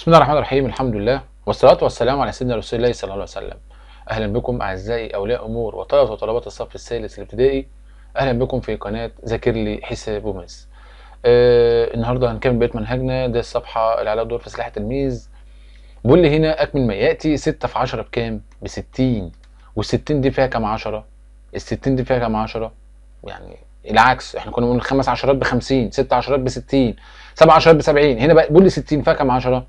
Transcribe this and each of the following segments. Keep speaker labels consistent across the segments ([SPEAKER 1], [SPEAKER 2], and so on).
[SPEAKER 1] بسم الله الرحمن الرحيم الحمد لله والصلاة والسلام على سيدنا رسول الله صلى الله عليه وسلم أهلا بكم أعزائي أولياء أمور وطلبة وطلبات الصف الثالث الابتدائي أهلا بكم في قناة ذاكر لي حساب وماس آه النهاردة هنكمل بقية منهجنا ده الصفحة اللي عليها دور فسلاح التلميذ بيقول لي هنا أكمل ما يأتي 6 في 10 بكام؟ ب 60 وال 60 دي فيها كام 10؟ ال 60 دي فيها كام 10؟ يعني العكس احنا كنا بنقول خمس عشرات ب 50 ست عشرات ب 60 سبع عشرات ب 70 هنا بقى بيقول لي 60 فيها كام 10؟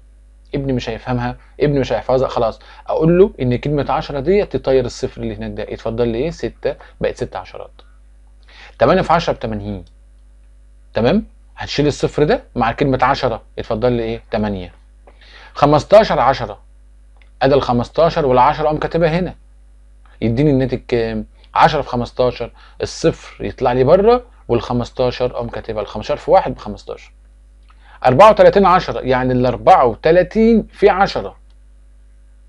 [SPEAKER 1] ابني مش هيفهمها ابني مش هيحفظها خلاص اقول له ان كلمه 10 ديت تطير الصفر اللي هناك ده اتفضل لي ايه 6 بقت 6 عشرات 8 في 10 ب 80 تمام هتشيل الصفر ده مع كلمه 10 اتفضل لي ايه 8 15 10 ادي ال 15 وال 10 اقوم كاتبها هنا يديني الناتج كام 10 في 15 الصفر يطلع لي بره وال 15 اقوم كاتبها ال 15 في 1 ب 15 34 10 يعني ال 34 في 10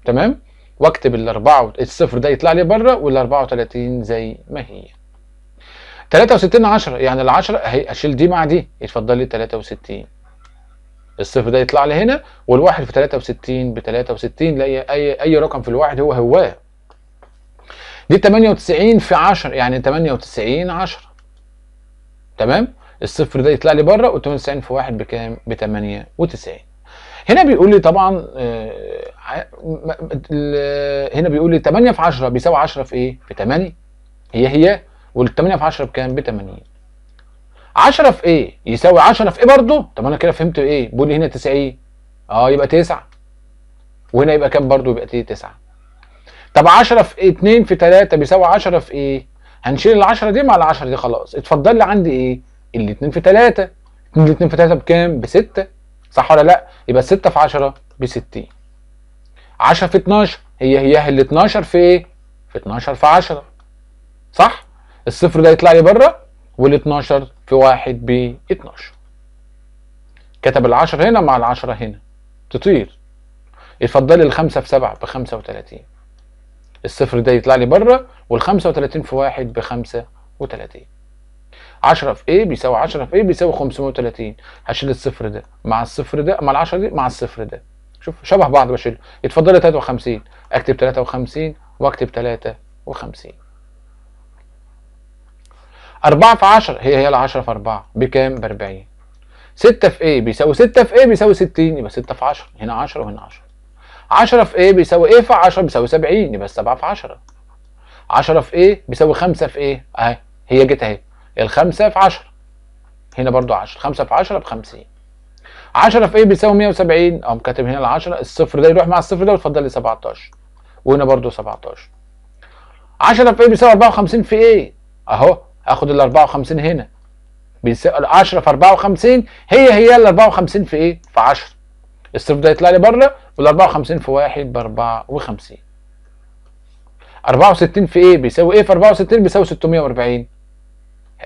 [SPEAKER 1] تمام واكتب ال 4 الصفر ده يطلع لي بره وال 34 زي ما هي 63 10 يعني ال 10 اشيل دي مع دي يتفضل لي 63 الصفر ده يطلع لي هنا والواحد في 63 ب 63 لاقي اي اي رقم في الواحد هو هواه دي 98 في 10 يعني 98 10 تمام الصفر ده يطلع لي بره و98 في 1 بكام؟ ب 98 هنا بيقول لي طبعا آه، هنا بيقول لي 8 في 10 بيساوي 10 في ايه؟ في 8 هي هي وال 8 في 10 بكام؟ ب 80 10 في ايه؟ يساوي 10 في ايه برضه؟ طب انا كده فهمت ايه؟ بيقول لي هنا 90 اه يبقى 9 وهنا يبقى كام برضه؟ يبقى 9 طب 10 في 2 إيه؟ في 3 بيساوي 10 في ايه؟ هنشيل ال 10 دي مع ال 10 دي خلاص اتفضل لي عندي ايه؟ الاثنين في 3 2 في 3 بكام؟ بستة صح ولا لأ؟ يبقى 6 في ب بستين 10 في 12 هي هياه ال 12 في ايه؟ في 12 في 10 صح؟ الصفر ده يطلع لي بره وال 12 في 1 ب 12 كتب ال 10 هنا مع ال 10 هنا تطير يفضل 5 في 7 ب 35 الصفر ده يطلع لي بره وال 35 في 1 ب 35 10 في A بيساوي 10 في A بيساوي 530 هشيل الصفر ده مع الصفر ده مع ال 10 دي مع الصفر ده شوف شبه بعض بشيله يتفضل 53 اكتب 53 واكتب 53 4 في 10 هي هي ال 10 في 4 بكام؟ ب 40 6 في A بيساوي 6 في A بيساوي 60 يبقى 6 في 10 هنا 10 وهنا 10 10 في A بيساوي A في 10 بيساوي 70 يبقى 7 في 10 10 في A بيساوي 5 في A اهي هي جت اهي الخمسة في 10 هنا برضو 10 5 في 10 ب 50 10 في ايه بيساوي 170 اقوم كاتب هنا ال 10 الصفر ده يروح مع الصفر ده وتفضل لي 17 وهنا برضو 17 10 في ايه بيساوي 54 في ايه اهو هاخد ال 54 هنا بيساوي 10 في 54 هي هي ال 54 في ايه في 10 الصفر ده يطلع لي بره وال 54 في 1 ب 54 64 في ايه بيساوي ايه في 64 بيساوي 640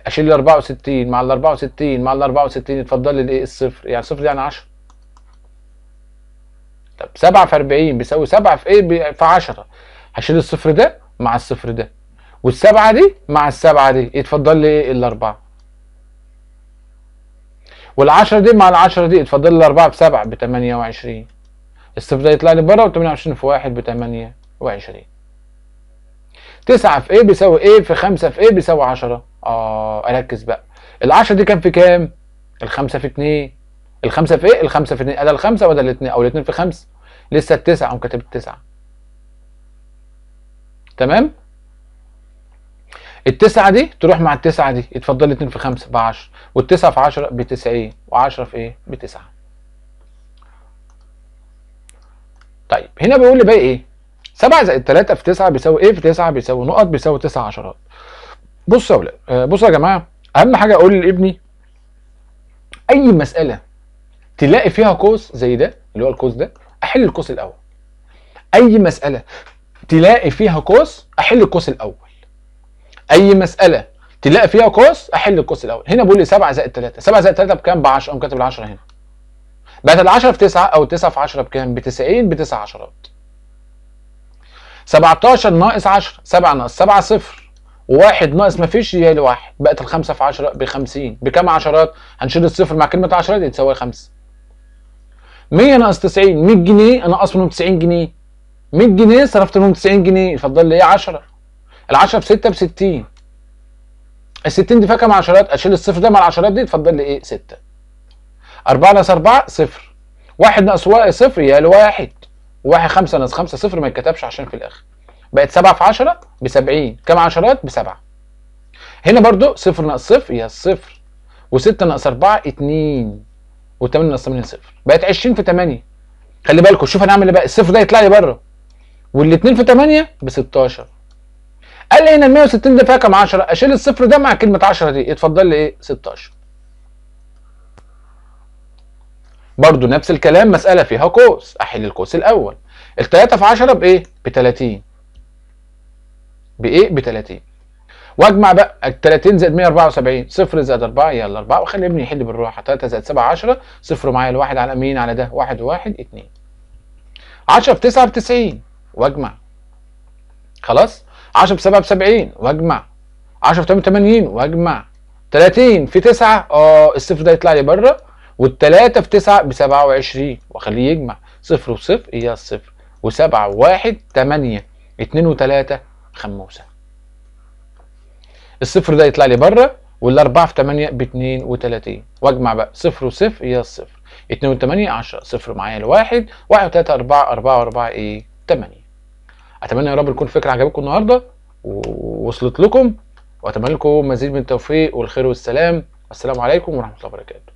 [SPEAKER 1] اشيل ال 64 مع ال 64 مع ال 64 يتفضل لي ايه الصفر يعني صفر يعني 10 طب 7 في 40 بيساوي 7 في ايه في 10 هشيل الصفر ده مع الصفر ده والسبعه دي مع السبعه دي يتفضل لي ايه الاربعه وال10 دي مع ال10 دي يتفضل لي الاربعه بسبعه ب 28 الصفر ده يطلع لي بره و28 في 1 ب 28 9 في ايه بيساوي ايه في 5 في ايه بيساوي 10 اه اركز بقى ال10 دي كان في كام ال5 في 2 ال5 في ايه ال5 في 2 ادي ال5 وادي ال2 او ال2 في 5 لسه ال9 قام كاتب ال9 تمام ال9 دي تروح مع ال9 دي اتفضل 2 في 5 ب10 وال9 في 10 ب90 و10 في ايه ب9 طيب هنا بيقول لي بقى ايه 7 زائد 3 في 9 بيساوي ايه في 9 بيساوي نقط بيساوي 9 عشرات بصوا يا اولاد آه، بصوا يا جماعه اهم حاجه اقول لابني اي مساله تلاقي فيها قوس زي ده اللي هو القوس ده احل القوس الاول اي مساله تلاقي فيها قوس احل القوس الاول اي مساله تلاقي فيها قوس احل القوس الاول هنا بيقول لي 7 زائد 3 7 زائد 3 بكام ب 10 قام كاتب ال 10 هنا بقت ال 10 في 9 او 9 في 10 بكام ب 90 ب 9 عشرات 17 ناقص 10 7 ناقص 7 صفر وواحد ناقص ما فيش يالي واحد بقت الخمسه في 10 ب 50 بكام عشرات؟ هنشيل الصفر مع كلمه 10 دي تساوي 5 100 ناقص 90 100 جنيه انا منهم 90 جنيه 100 جنيه صرفت منهم 90 جنيه يفضل لي ايه 10 ال 10 ب 6 ب 60 ال 60 دي فيها كام عشرات؟ اشيل الصفر ده مع العشرات دي تفضل لي ايه 6 4 ناقص 4 صفر 1 ناقص صفر يالي واحد 1 5 ناقص 5 صفر ما يتكتبش عشان في الاخر بقت 7 في 10 ب 70 كام عشرات ب 7 هنا برضو 0 ناقص 0 هي 0 و6 ناقص 4 2 و8 ناقص 8 0 بقت 20 في 8 خلي بالكم شوف انا اعمل ايه بقى الصفر ده يطلع لي بره وال2 في 8 ب 16 قال لي هنا 160 ده فيها كام 10 اشيل الصفر ده مع كلمه 10 دي اتفضل لي ايه 16 برضو نفس الكلام مساله فيها قوس احل القوس الاول ال3 في 10 بايه ب 30 بايه ب 30 واجمع بقى 30 زائد 174 صفر زائد 4 يلا 4 وخلي ابني يحل بالراحه 3 زائد 7 10 صفر معايا الواحد على مين على ده 1 1 2 10 في 9 ب 90 واجمع خلاص 10 في 7 ب 70 واجمع 10 في 88 واجمع 30 في 9 اه الصفر ده يطلع لي بره وال3 في 9 ب 27 واخليه يجمع صفر وصفر هي الصفر و7 و1 8 2 و3 خموسه الصفر ده يطلع لي بره والاربعه في 8 ب 32 واجمع بقى صفر وصفر هي الصفر 2 و 8 10 صفر معايا لواحد 1 و3 4 4 و4 ايه 8 اتمنى يا رب تكون الفكره عجبتكم النهارده ووصلت لكم واتمنى لكم مزيد من التوفيق والخير والسلام والسلام عليكم ورحمه الله وبركاته